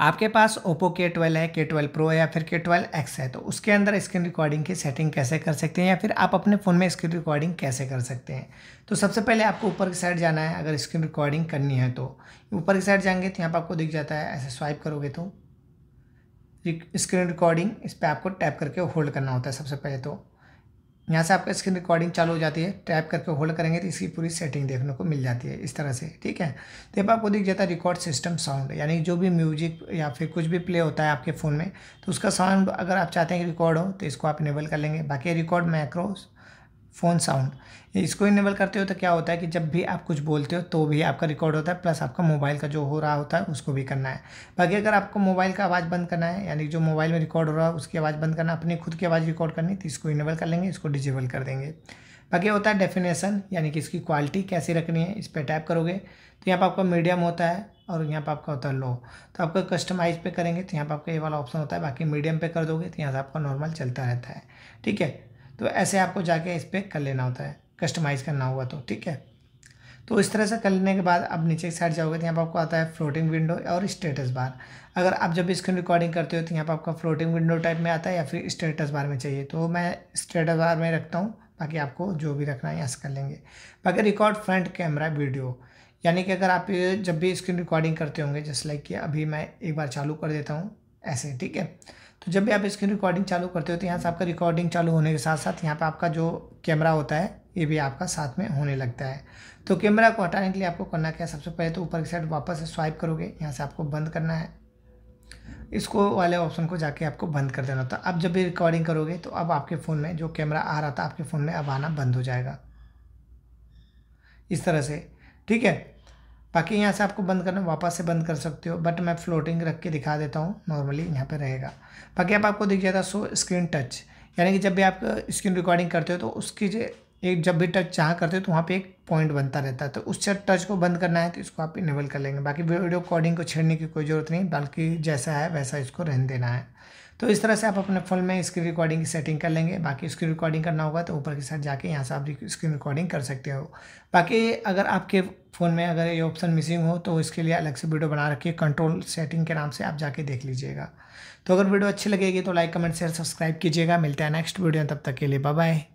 आपके पास ओप्पो के ट्वेल्व है के ट्वेल्व प्रो है या फिर के ट्वेल्व एक्स है तो उसके अंदर स्क्रीन रिकॉर्डिंग की सेटिंग कैसे कर सकते हैं या फिर आप अपने फ़ोन में स्क्रीन रिकॉर्डिंग कैसे कर सकते हैं तो सबसे पहले आपको ऊपर की साइड जाना है अगर स्क्रीन रिकॉर्डिंग करनी है तो ऊपर की साइड जाएंगे तो यहाँ पर आपको दिख जाता है ऐसे स्वाइप करोगे तो स्क्रीन रिकॉर्डिंग इस पर आपको टैप करके होल्ड करना होता है सबसे पहले तो यहाँ से आपका स्क्रीन रिकॉर्डिंग चालू हो जाती है टैप करके होल्ड करेंगे तो इसकी पूरी सेटिंग देखने को मिल जाती है इस तरह से ठीक है तो अब आपको दिख जाता है रिकॉर्ड सिस्टम साउंड यानी जो भी म्यूजिक या फिर कुछ भी प्ले होता है आपके फ़ोन में तो उसका साउंड अगर आप चाहते हैं कि रिकॉर्ड हो तो इसको आप इनेबल कर लेंगे बाकी रिकॉर्ड मैक्रोस फ़ोन साउंड इसको इनेबल करते हो तो क्या होता है कि जब भी आप कुछ बोलते हो तो भी आपका रिकॉर्ड होता है प्लस आपका मोबाइल का जो हो रहा होता है उसको भी करना है बाकी अगर आपको मोबाइल का आवाज़ बंद करना है यानी जो मोबाइल में रिकॉर्ड हो रहा है उसकी आवाज़ बंद करना अपनी खुद की आवाज़ रिकॉर्ड करनी तो इसको इनेबल कर लेंगे इसको डिजेबल कर देंगे बाकी होता है डेफिनेशन यानी कि इसकी क्वालिटी कैसी रखनी है इस पर टाइप करोगे तो यहाँ पर आपका मीडियम होता है और यहाँ पर आपका होता है लो तो आपको कस्टमाइज पे करेंगे तो यहाँ पर आपका ये वाला ऑप्शन होता है बाकी मीडियम पे कर दोगे तो यहाँ से आपका नॉर्मल चलता रहता है ठीक है तो ऐसे आपको जाके इस पर कर लेना होता है कस्टमाइज़ करना होगा तो ठीक है तो इस तरह से कर लेने के बाद अब नीचे की साइड जाओगे तो यहाँ पर आपको आता है फ्लोटिंग विंडो और स्टेटस बार अगर आप जब स्क्रीन रिकॉर्डिंग करते हो तो यहाँ पर आपका फ्लोटिंग विंडो टाइप में आता है या फिर स्टेटस बार में चाहिए तो मैं स्टेटस बार में रखता हूँ बाकी आपको जो भी रखना है यहाँ से कर लेंगे बाकी रिकॉर्ड फ्रंट कैमरा वीडियो यानी कि अगर आप जब भी स्क्रीन रिकॉर्डिंग करते होंगे जस्ट लाइक कि अभी मैं एक बार चालू कर देता हूँ ऐसे ठीक है तो जब भी आप इसकी रिकॉर्डिंग चालू करते हो तो यहाँ से आपका रिकॉर्डिंग चालू होने के साथ साथ यहाँ पर आपका जो कैमरा होता है ये भी आपका साथ में होने लगता है तो कैमरा को हटाने के लिए आपको करना क्या है सबसे पहले तो ऊपर की साइड वापस स्वाइप करोगे यहाँ से आपको बंद करना है इसको वाले ऑप्शन को जाके आपको बंद कर देना होता तो है अब जब भी रिकॉर्डिंग करोगे तो अब आपके फ़ोन में जो कैमरा आ रहा था आपके फ़ोन में अब आना बंद हो जाएगा इस तरह से ठीक है बाकी यहाँ से आपको बंद करना वापस से बंद कर सकते हो बट मैं फ्लोटिंग रख के दिखा देता हूँ नॉर्मली यहाँ पे रहेगा बाकी अब आपको दिख जाता सो स्क्रीन टच यानी कि जब भी आप स्क्रीन रिकॉर्डिंग करते हो तो उसकी जो एक जब भी टच जहाँ करते हो तो वहाँ पे एक पॉइंट बनता रहता है तो उस टच को बंद करना है तो इसको आप इनेबल कर लेंगे बाकी वीडियो रिकॉर्डिंग को छेड़ने की कोई ज़रूरत नहीं बल्कि जैसा है वैसा इसको रहने देना है तो इस तरह से आप अपने फ़ोन में स्क्रीन रिकॉर्डिंग की सेटिंग कर लेंगे बाकी स्क्रीन रिकॉर्डिंग करना होगा तो ऊपर के साथ जाके यहाँ से आप स्क्रीन रिकॉर्डिंग कर सकते हो बाकी अगर आपके फ़ोन में अगर ये ऑप्शन मिसिंग हो तो इसके लिए अलग से वीडियो बना रखिए कंट्रोल सेटिंग के नाम से आप जाके देख लीजिएगा तो अगर वीडियो अच्छी लगेगी तो लाइक कमेंट शेयर सब्सक्राइब कीजिएगा मिलता है नेक्स्ट वीडियो तब तक के लिए बाय